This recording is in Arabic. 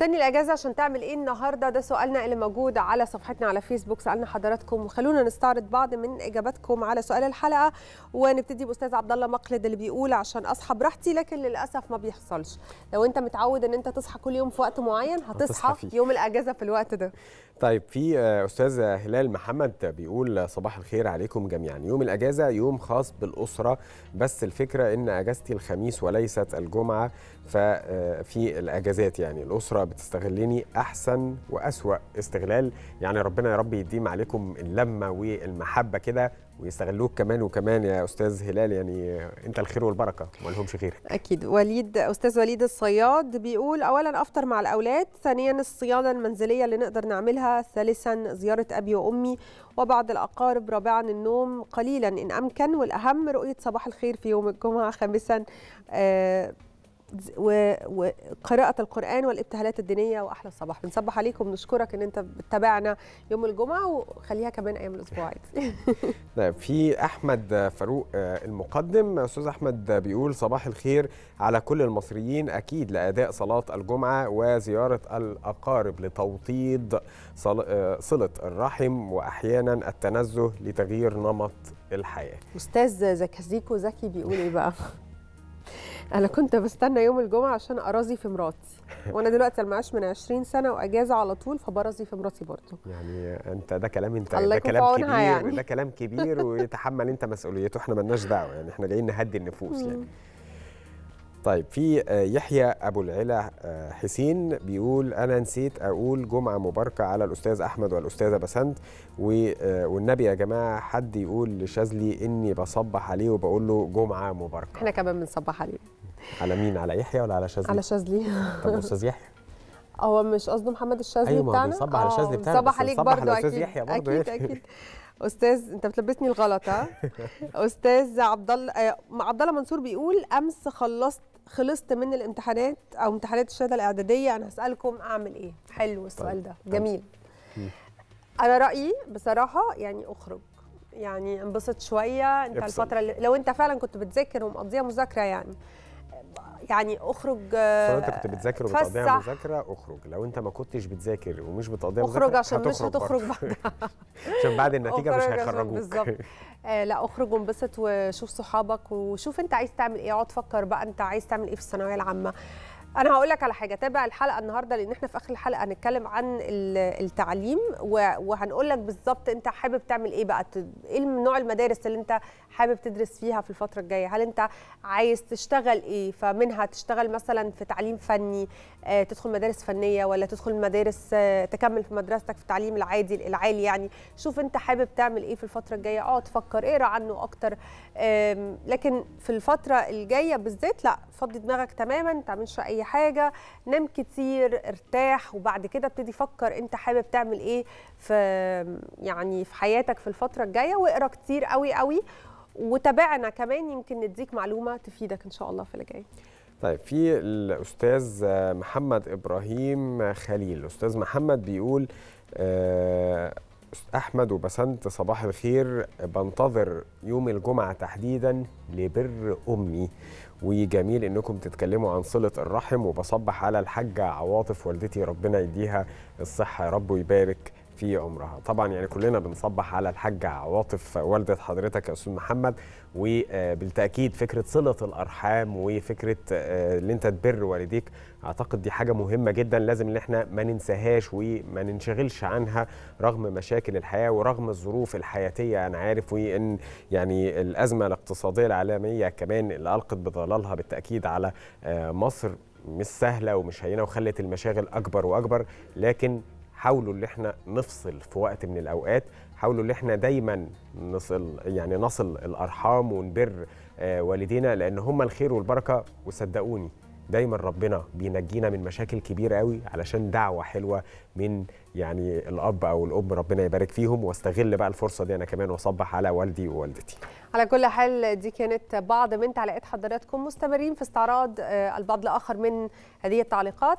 مستني الاجازه عشان تعمل ايه النهارده ده سؤالنا اللي موجود على صفحتنا على فيسبوك سالنا حضراتكم وخلونا نستعرض بعض من اجاباتكم على سؤال الحلقه ونبتدي باستاذ عبد الله مقلد اللي بيقول عشان اصحى براحتي لكن للاسف ما بيحصلش لو انت متعود ان انت تصحى كل يوم في وقت معين هتصحى يوم الاجازه في الوقت ده طيب في آه، استاذ هلال محمد بيقول صباح الخير عليكم جميعا يوم الاجازه يوم خاص بالاسره بس الفكره ان اجازتي الخميس وليست الجمعه ففي آه، الاجازات يعني الاسره بتستغلني احسن واسوا استغلال يعني ربنا يا رب يديم عليكم اللمه والمحبه كده ويستغلوك كمان وكمان يا استاذ هلال يعني انت الخير والبركه ما لهمش غيرك اكيد وليد استاذ وليد الصياد بيقول اولا افطر مع الاولاد ثانيا الصيانه المنزليه اللي نقدر نعملها ثالثا زيارة أبي وأمي وبعض الأقارب رابعا النوم قليلا إن أمكن والأهم رؤية صباح الخير في يوم الجمعة خامسا آه، وقراءة القرآن والابتهالات الدينية وأحلى الصباح بنصبح عليكم نشكرك أن أنت بتتابعنا يوم الجمعة وخليها كمان أيام الأسبوع عادي طيب في أحمد فاروق آه، المقدم أستاذ أحمد بيقول صباح الخير على كل المصريين أكيد لأداء صلاة الجمعة وزيارة الأقارب لتوطيد آه، صلة الرحم وأحيانا التنزه لتغيير نمط الحياة أستاذ زكزيكو زكي بيقول إيه بقى؟ انا كنت بستنى يوم الجمعه عشان ارازي في مراتي وانا دلوقتي المعاش من 20 سنه واجازه على طول فبرازي في مراتي برضه يعني انت ده كلام انت ده كلام كبير يعني. ده كلام كبير ويتحمل انت مسؤوليته احنا مالناش دعوه يعني احنا جايين نهدي النفوس يعني طيب في آه، يحيى ابو العلا آه، حسين بيقول انا نسيت اقول جمعه مباركه على الاستاذ احمد والاستاذه بسنت آه، والنبي يا جماعه حد يقول لشاذلي اني بصبح عليه وبقول له جمعه مباركه احنا كمان بنصبح عليه على مين على يحيى ولا على شاذلي على شاذلي طب استاذ يحيى هو مش قصده محمد الشاذلي أيوة بتاعنا ايوه بيصب على الشاذلي آه، بتاعنا صبح عليك برضه اكيد اكيد يحيى برضه اكيد اكيد استاذ انت بتلبسني الغلط ها استاذ عبد الله عبد الله منصور بيقول امس خلصت خلصت من الامتحانات او امتحانات الشهاده الاعداديه انا هسالكم اعمل ايه حلو طيب، السؤال ده جميل انا رايي بصراحه يعني اخرج يعني انبسط شويه انت الفتره اللي لو انت فعلا كنت بتذاكر ومقضيها مذاكره يعني يعني اخرج سواء انت كنت بتذاكر آه، وبتقضيها مذاكره اخرج لو انت ما كنتش بتذاكر ومش بتقضيها مذاكره اخرج عشان مش هتخرج بعد عشان بعد النتيجه مش هيخرجوك بالظبط آه لا اخرج وانبسط وشوف صحابك وشوف انت عايز تعمل ايه اقعد فكر بقى انت عايز تعمل ايه في الثانويه العامه انا هقول لك على حاجه تابع الحلقه النهارده لان احنا في اخر الحلقه هنتكلم عن التعليم وهنقول لك بالظبط انت حابب تعمل ايه بقى ايه نوع المدارس اللي انت حابب تدرس فيها في الفتره الجايه هل انت عايز تشتغل ايه فمنها تشتغل مثلا في تعليم فني آه، تدخل مدارس فنيه ولا تدخل مدارس آه، تكمل في مدرستك في التعليم العادي العالي يعني شوف انت حابب تعمل ايه في الفتره الجايه اقعد تفكر اقرا عنه اكتر لكن في الفتره الجايه بالذات لا فضي دماغك تماما ما تعملش اي اي حاجه نام كتير ارتاح وبعد كده ابتدي فكر انت حابب تعمل ايه في يعني في حياتك في الفتره الجايه واقرا كتير قوي قوي وتابعنا كمان يمكن نديك معلومه تفيدك ان شاء الله في اللي جاي طيب في الاستاذ محمد ابراهيم خليل الاستاذ محمد بيقول آه، احمد وبسنت صباح الخير بنتظر يوم الجمعه تحديدا لبر امي وجميل انكم تتكلموا عن صله الرحم وبصبح على الحاجه عواطف والدتي ربنا يديها الصحه يا رب ويبارك في عمرها طبعا يعني كلنا بنصبح على الحاجة عواطف والدة حضرتك يا أستاذ محمد وبالتأكيد فكرة صلة الأرحام وفكرة آه، اللي أنت تبر والديك أعتقد دي حاجة مهمة جدا لازم إن إحنا ما ننساهاش وما ننشغلش عنها رغم مشاكل الحياة ورغم الظروف الحياتية أنا عارف وإن يعني الأزمة الاقتصادية العالمية كمان اللي ألقت بظلالها بالتأكيد على آه، مصر مش سهلة ومش هينة وخلت المشاغل أكبر وأكبر لكن حاولوا اللي احنا نفصل في وقت من الاوقات حاولوا اللي احنا دايما نصل يعني نصل الارحام ونبر آه، والدينا لان هم الخير والبركه وصدقوني دايما ربنا بينجينا من مشاكل كبيره قوي علشان دعوه حلوه من يعني الاب او الام ربنا يبارك فيهم واستغل بقى الفرصه دي انا كمان واصبح على والدي ووالدتي على كل حال دي كانت بعض من تعليقات حضراتكم مستمرين في استعراض آه، البعض الاخر من هذه التعليقات